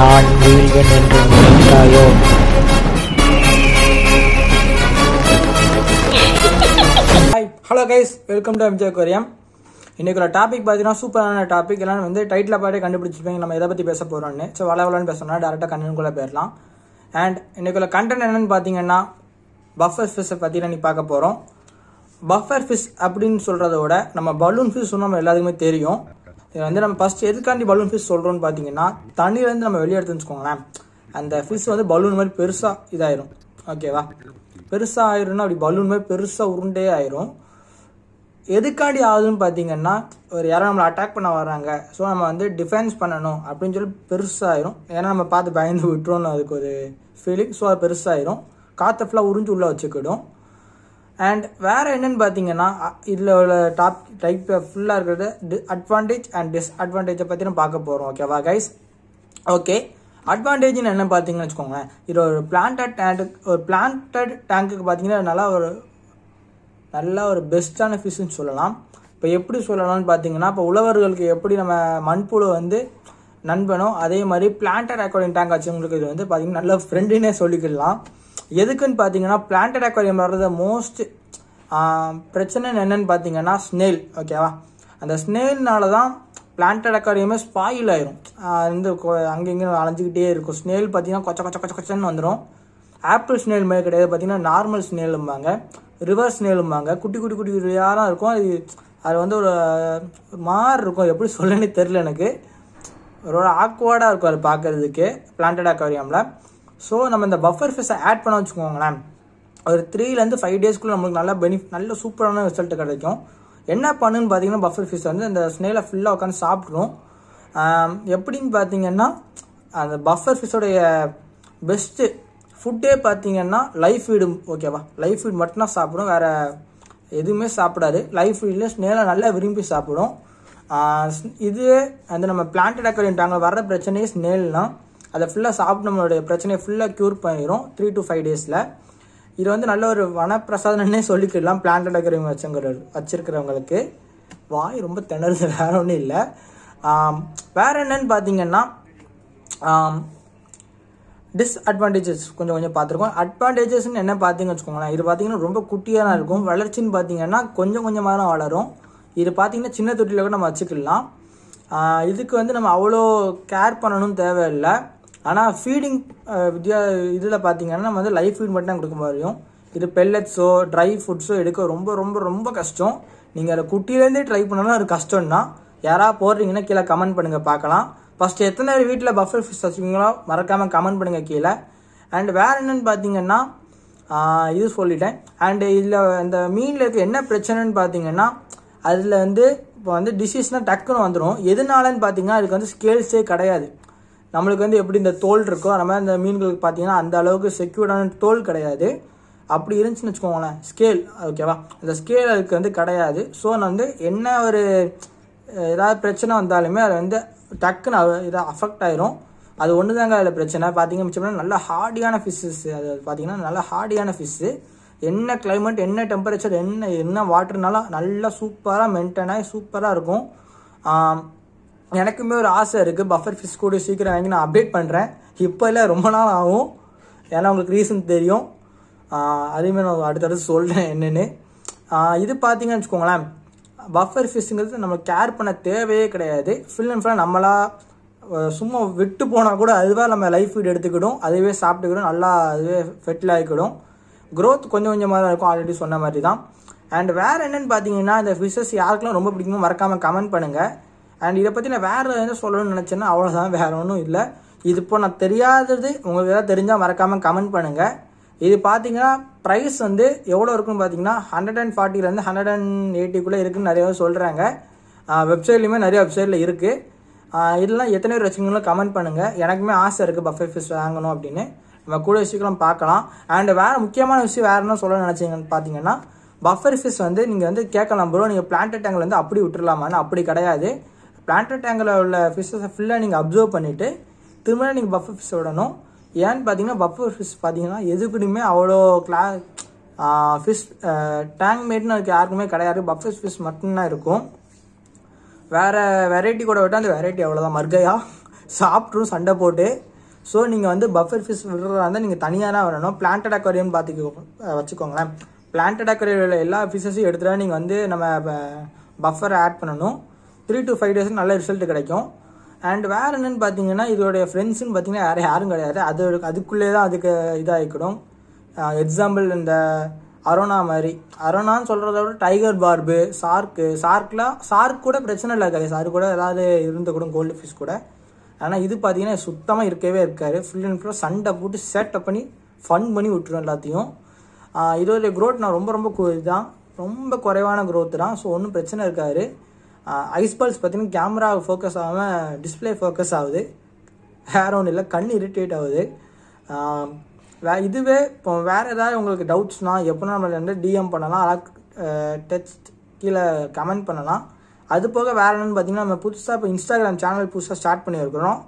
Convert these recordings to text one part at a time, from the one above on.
நான் வீழ்வேன் என்று நினைத்தாயோ hello guys welcome to MJ கொரியம் இன்றைக்கி ஒரு டாபிக் பார்த்தீங்கன்னா சூப்பரான டாபிக் எல்லாம் வந்து டைட்டில் பாட்டே கண்டுபிடிச்சிருப்பீங்க நம்ம எதை பற்றி பேச போகிறோம்னு ஸோ வளவலன்னு வளன்னு பேசணும்னா டேரெக்டாக கண்ணனுக்குள்ளே போயிடலாம் அண்ட் இன்றைக்குள்ள கண்டென்ட் என்னென்னு பார்த்தீங்கன்னா பஃபர் ஃபிஷ்ஷை பற்றி நீ பார்க்க போகிறோம் பஃபர் ஃபிஷ் அப்படின்னு சொல்கிறத விட நம்ம பலூன் ஃபிஷ் நம்ம எல்லாத்துக்குமே தெரியும் இதில் வந்து நம்ம ஃபஸ்ட் எதுக்காண்டி பலூன் ஃபிஷ் சொல்கிறோம்னு பார்த்தீங்கன்னா தண்ணியிலேருந்து நம்ம வெளியே எடுத்துன்னு வச்சுக்கோங்களேன் அந்த ஃபிஷ் வந்து பலூன் மாதிரி பெருசாக இதாயிரும் ஓகேவா பெருசாக ஆயிரும்னா அப்படி பலூன் மாதிரி பெருசாக உருண்டே ஆயிரும் எதுக்காண்டி ஆகுதுன்னு பார்த்தீங்கன்னா ஒரு யாரும் நம்மளை அட்டாக் பண்ண வர்றாங்க ஸோ நம்ம வந்து டிஃபென்ஸ் பண்ணணும் அப்படின்னு சொல்லி பெருசாகிடும் ஏன்னா நம்ம பார்த்து பயந்து விட்டுறோன்னு அதுக்கு ஒரு ஃபீலிங் ஸோ அது பெருசாகிடும் காற்றை ஃபுல்லாக உறிஞ்சு உள்ளே வச்சுக்கிடும் அண்ட் வேறு என்னென்னு பார்த்தீங்கன்னா இதில் உள்ள டாப் டைப் ஃபுல்லாக இருக்கிறது டி அட்வான்டேஜ் அண்ட் டிஸ்அட்வான்டேஜை பற்றி நம்ம பார்க்க போகிறோம் ஓகேவா கைஸ் ஓகே அட்வான்டேஜ்னு என்ன பார்த்தீங்கன்னு வச்சுக்கோங்க இது ஒரு பிளான்டட் டேங்க் ஒரு பிளான்டட் டேங்க்குக்கு பார்த்தீங்கன்னா நல்லா ஒரு நல்ல ஒரு பெஸ்ட்டான ஃபிஷ்னு சொல்லலாம் இப்போ எப்படி சொல்லலாம்னு பார்த்தீங்கன்னா இப்போ உழவர்களுக்கு எப்படி நம்ம மண்புழு வந்து நண்பனோ அதே மாதிரி பிளான்டட் அக்கோடிங் டேங்க் வச்சவங்களுக்கு இது வந்து பார்த்தீங்கன்னா நல்ல ஃப்ரெண்டுன்னே சொல்லிக்கிடலாம் எதுக்குன்னு பார்த்தீங்கன்னா பிளான்டட் அக்வாரியம் வர்றது மோஸ்ட் பிரச்சனைன்னு என்னன்னு பார்த்தீங்கன்னா ஸ்னேல் ஓகேவா அந்த ஸ்னேல்னால தான் பிளான்டட் அக்வாரியமே ஸ்பாயில் ஆயிரும் வந்து அங்கே அலைஞ்சிக்கிட்டே இருக்கும் ஸ்னேல் பார்த்தீங்கன்னா கொச்ச கொச்ச கொச்ச கொச்சன்னு வந்துடும் ஆப்பிள் ஸ்னேல் மாதிரி கிடையாது பார்த்தீங்கன்னா நார்மல் ஸ்னேலும்பாங்க ரிவர்ஸ் ஸ்னேலும்பாங்க குட்டி குட்டி குட்டி குட்டியாக இருக்கும் அது அது வந்து ஒரு மாறு இருக்கும் எப்படி சொல்லணும்னு தெரில எனக்கு ஒரு ஆக்வர்டாக இருக்கும் அது பார்க்குறதுக்கு பிளான்டட் அக்வாரியமில் ஸோ நம்ம இந்த பஃபர் ஃபீஸை ஆட் பண்ண வச்சுக்கோங்களேன் ஒரு த்ரீலேருந்து ஃபைவ் டேஸ்க்குள்ளே நம்மளுக்கு நல்ல பெனிஃபிட் நல்ல சூப்பரான ரிசல்ட் கிடைக்கும் என்ன பண்ணுன்னு பார்த்தீங்கன்னா பஃபர் ஃபிஷ் வந்து இந்த ஸ்னேலை ஃபுல்லாக உட்காந்து சாப்பிட்ரும் எப்படின்னு பார்த்தீங்கன்னா அந்த பஃபர் ஃபிஷ்ஷோடைய பெஸ்ட்டு ஃபுட்டே பார்த்தீங்கன்னா லைஃப் ஃபீடு ஓகேவா லைஃப் ஃபீட் மட்டும்தான் சாப்பிடும் வேறு எதுவுமே சாப்பிடாது லைஃப் ஃபீடில் ஸ்னேலை நல்லா விரும்பி சாப்பிடும் இது அந்த நம்ம பிளான்ட் அக்கரின்ட்டாங்க வர பிரச்சனையே ஸ்னேல்னா அதை ஃபுல்லாக சாப்பிட்டு நம்மளுடைய பிரச்சனையை ஃபுல்லாக க்யூர் பண்ணிடும் த்ரீ டு ஃபைவ் டேஸில் இது வந்து நல்ல ஒரு வனப்பிரசாதனே சொல்லிக்கிடலாம் பிளான்ட் அடைக்கிறவங்க வச்சுங்கிற வச்சிருக்கிறவங்களுக்கு வாய் ரொம்ப திணறுது வேற ஒன்றும் இல்லை வேற என்னன்னு பார்த்தீங்கன்னா டிஸ்அட்வான்டேஜஸ் கொஞ்சம் கொஞ்சம் பார்த்துருக்கோம் அட்வான்டேஜஸ்ன்னு என்ன பார்த்தீங்கன்னு வச்சுக்கோங்களேன் இது பார்த்தீங்கன்னா ரொம்ப குட்டியாக தான் இருக்கும் வளர்ச்சின்னு பார்த்தீங்கன்னா கொஞ்சம் கொஞ்சமாக தான் வளரும் இது பார்த்தீங்கன்னா சின்ன தொட்டியில் கூட நம்ம வச்சுக்கலாம் இதுக்கு வந்து நம்ம அவ்வளோ கேர் பண்ணணும்னு தேவையில்லை ஆனால் ஃபீடிங் வித்தியா இதில் பார்த்தீங்கன்னா நம்ம வந்து லைஃப் ஃபீட் மட்டும் தான் கொடுக்க மாதிரியும் இது பெல்லட்ஸோ ட்ரை ஃபுட்ஸோ எடுக்க ரொம்ப ரொம்ப ரொம்ப கஷ்டம் நீங்கள் அதை குட்டியிலேருந்தே ட்ரை பண்ணாலும் அது கஷ்டம்னா யாராக போடுறீங்கன்னா கீழே கமெண்ட் பண்ணுங்கள் பார்க்கலாம் ஃபஸ்ட்டு எத்தனை பேர் வீட்டில் பஃபர் ஃபிஷ் வச்சுக்கீங்களோ மறக்காமல் கமெண்ட் பண்ணுங்கள் கீழே அண்ட் வேறு என்னென்னு பார்த்தீங்கன்னா இது சொல்லிட்டேன் அண்டு இதில் இந்த மீனில் இருக்க என்ன பிரச்சனைன்னு பார்த்தீங்கன்னா அதில் வந்து இப்போ வந்து டிசீஸ்னால் டக்குன்னு வந்துடும் எதுனாலன்னு பார்த்தீங்கன்னா அதுக்கு வந்து ஸ்கேல்ஸே கிடையாது நம்மளுக்கு வந்து எப்படி இந்த தோல் இருக்கோ அந்த மாதிரி இந்த மீன்களுக்கு பார்த்தீங்கன்னா அந்த அளவுக்கு செக்யூர்டான தோல் கிடையாது அப்படி இருந்துச்சுன்னு வச்சுக்கோங்களேன் ஸ்கேல் ஓகேவா அந்த ஸ்கேல் அதுக்கு வந்து கிடையாது ஸோ நான் வந்து என்ன ஒரு ஏதாவது பிரச்சனை வந்தாலுமே அது வந்து டக்குன்னு இதாக அஃபெக்ட் ஆயிரும் அது ஒன்று தாங்க அதில் பிரச்சனை பார்த்தீங்க மிச்சம்னா நல்ல ஹார்டியான ஃபிஷ்ஷஸ் அது பார்த்தீங்கன்னா நல்ல ஹார்டியான ஃபிஷ்ஷு என்ன கிளைமேட் என்ன டெம்பரேச்சர் என்ன என்ன வாட்டர்னாலும் நல்லா சூப்பராக மெயின்டைன் ஆகி சூப்பராக இருக்கும் எனக்குமே ஒரு ஆசை இருக்குது பஃபர் ஃபிஷ் கூட சீக்கிரம் வாங்கி நான் அப்டேட் பண்ணுறேன் இப்போ இல்லை ரொம்ப நாள் ஆகும் ஏன்னா உங்களுக்கு ரீசன் தெரியும் அதேமாதிரி நான் அடுத்தடுத்து சொல்கிறேன் என்னென்னு இது பார்த்தீங்கன்னு வச்சுக்கோங்களேன் பஃபர் ஃபிஷ்ஷுங்கிறது நம்ம கேர் பண்ண தேவையே கிடையாது ஃபுல் அண்ட் ஃபுல்லாக நம்மளாக சும்மா விட்டு போனால் கூட அதுவே நம்ம லைஃப் ஃபீட் எடுத்துக்கிடும் அதுவே சாப்பிட்டுக்கிடும் நல்லா அதுவே ஃபெட்டில் ஆகிக்கிடும் க்ரோத் கொஞ்சம் கொஞ்சமாக தான் இருக்கும் ஆல்ரெடி சொன்ன மாதிரி தான் அண்ட் வேறு என்னென்னு பார்த்தீங்கன்னா இந்த ஃபிஷ்ஷஸ் யாருக்கெல்லாம் ரொம்ப பிடிக்குமோ மறக்காமல் கமெண்ட் பண்ணுங்கள் அண்ட் இதை பற்றி நான் வேறு என்ன சொல்லணும்னு நினச்சேன்னா அவ்வளோதான் வேறு ஒன்றும் இல்லை இது இப்போ நான் தெரியாதது உங்களுக்கு எதாவது தெரிஞ்சால் மறக்காமல் கமெண்ட் பண்ணுங்கள் இது பார்த்தீங்கன்னா ப்ரைஸ் வந்து எவ்வளோ இருக்குன்னு பார்த்தீங்கன்னா ஹண்ட்ரட் அண்ட் ஃபார்ட்டிலேருந்து ஹண்ட்ரட் அண்ட் எயிட்டிக்குள்ளே இருக்குன்னு நிறைய சொல்கிறாங்க வெப்சைட்லேயுமே நிறைய வெப்சைட்டில் இருக்குது இதெல்லாம் எத்தனை பேர் வச்சுக்கணும் கமெண்ட் பண்ணுங்கள் எனக்குமே ஆசை இருக்குது பஃபே ஃபிஷ் வாங்கணும் அப்படின்னு நம்ம கூட சீக்கிரம் பார்க்கலாம் அண்ட் வேறு முக்கியமான விஷயம் வேறு என்ன சொல்ல நினச்சிங்கன்னு பார்த்தீங்கன்னா பஃபர் ஃபிஷ் வந்து நீங்கள் வந்து கேட்கலாம் ப்ரோ நீங்கள் பிளான்ட் டேங்கில் வந்து அப்படி விட்டுடலாமான்னு அப்படி கிடையாது பிளான்டட் டேங்கில் உள்ள ஃபிஷ்ஷஸை ஃபுல்லாக நீங்கள் அப்சர்வ் பண்ணிவிட்டு திரும்ப நீங்கள் பஃபர் ஃபிஷ் விடணும் ஏன்னு பார்த்தீங்கன்னா பஃபர் ஃபிஷ் பார்த்தீங்கன்னா எதுக்குமே அவ்வளோ கிளா ஃபிஷ் டேங்க் மேட்னு யாருக்குமே கிடையாது பஃபர் ஃபிஷ் மட்டும்தான் இருக்கும் வேறு வெரைட்டி கூட விட்டால் அந்த வெரைட்டி அவ்வளோதான் மர்கையா சாப்பிட்ரும் சண்டை போட்டு ஸோ நீங்கள் வந்து பஃபர் ஃபிஷ் விடுறதா இருந்தால் நீங்கள் தனியாக தான் வரணும் பிளான்டட் அக்வாரியம்னு பார்த்துக்கோ வச்சுக்கோங்களேன் பிளான்டட் அக்வாரியில் எல்லா ஃபிஷஸையும் எடுத்துகிட்டு நீங்கள் வந்து நம்ம பஃபர் ஆட் பண்ணணும் த்ரீ டு ஃபைவ் டேஸ் நல்ல ரிசல்ட் கிடைக்கும் அண்ட் வேறு என்னென்னு பார்த்தீங்கன்னா இதோடைய ஃப்ரெண்ட்ஸுன்னு பார்த்தீங்கன்னா வேறு யாரும் கிடையாது அது அதுக்குள்ளே தான் அதுக்கு இதாகிக்கிடும் எக்ஸாம்பிள் இந்த அரோனா மாதிரி அரோனான்னு சொல்கிறத விட டைகர் பார்பு சார்க்கு சார்க்லாம் சார்க் கூட பிரச்சனை இல்லை இருக்காது சார் கூட ஏதாவது இருந்து கூட கோல்டு ஃபிஷ் கூட ஆனால் இது பார்த்தீங்கன்னா சுத்தமாக இருக்கவே இருக்காரு ஃபுல் அண்ட் ஃபுல்லாக சண்டை போட்டு சேட்டப் பண்ணி ஃபன் பண்ணி விட்டுரும் எல்லாத்தையும் இதோடைய க்ரோத் நான் ரொம்ப ரொம்ப இதுதான் ரொம்ப குறைவான க்ரோத் தான் ஸோ ஒன்றும் பிரச்சனை இருக்காரு ஐஸ் பால்ஸ் பார்த்தீங்கன்னா கேமரா ஃபோக்கஸ் ஆகாமல் டிஸ்பிளே ஃபோக்கஸ் ஆகுது ஹேர் ஒன்றும் இல்லை கண் இரிட்டேட் ஆகுது வே இதுவே இப்போ வேறு ஏதாவது உங்களுக்கு டவுட்ஸ்னால் எப்படின்னா நம்ம வந்து டிஎம் பண்ணலாம் அழகாக டெக்ஸ்ட் கீழே கமெண்ட் பண்ணலாம் அது போக வேறு என்னென்னு பார்த்தீங்கன்னா நம்ம புதுசாக இப்போ இன்ஸ்டாகிராம் சேனல் புதுசாக ஸ்டார்ட் பண்ணியிருக்கிறோம்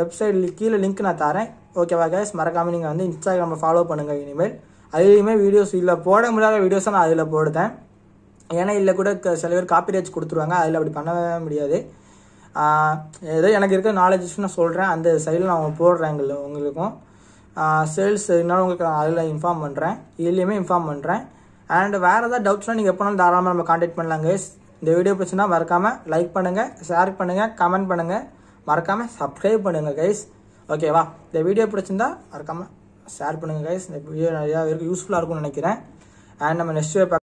வெப்சைட் கீழே லிங்க் நான் தரேன் ஓகேவா கேஸ் மறக்காமல் நீங்கள் வந்து இன்ஸ்டாகிராமை ஃபாலோ பண்ணுங்கள் இனிமேல் அதுலேயுமே வீடியோஸ் இல்லை போட முடியாத வீடியோஸை நான் அதில் போடுதேன் ஏன்னா இல்லை கூட சில பேர் காப்பி ரைட்ஸ் கொடுத்துருவாங்க அதில் அப்படி பண்ணவே முடியாது ஏதோ எனக்கு இருக்க நாலேஜஸ் நான் சொல்கிறேன் அந்த சைடில் நான் போடுறேன் எங்களுக்கு உங்களுக்கும் சேல்ஸ் இருந்தாலும் உங்களுக்கு நான் அதில் இன்ஃபார்ம் பண்ணுறேன் இதுலேயுமே இன்ஃபார்ம் பண்ணுறேன் அண்ட் வேறு ஏதாவது டவுட்ஸ்னால் நீங்கள் எப்போனாலும் தாராளமாக நம்ம காண்டாக்ட் பண்ணலாங்க இந்த வீடியோ பிடிச்சுன்னா மறக்காமல் லைக் பண்ணுங்கள் ஷேர் பண்ணுங்கள் கமெண்ட் பண்ணுங்கள் மறக்காமல் சப்ஸ்கிரைப் பண்ணுங்கள் கைஸ் ஓகேவா இந்த வீடியோ பிடிச்சிருந்தா மறக்காமல் ஷேர் பண்ணுங்கள் கைஸ் இந்த வீடியோ நிறையா யூஸ்ஃபுல்லாக இருக்கும்னு நினைக்கிறேன் அண்ட் நம்ம நெக்ஸ்ட்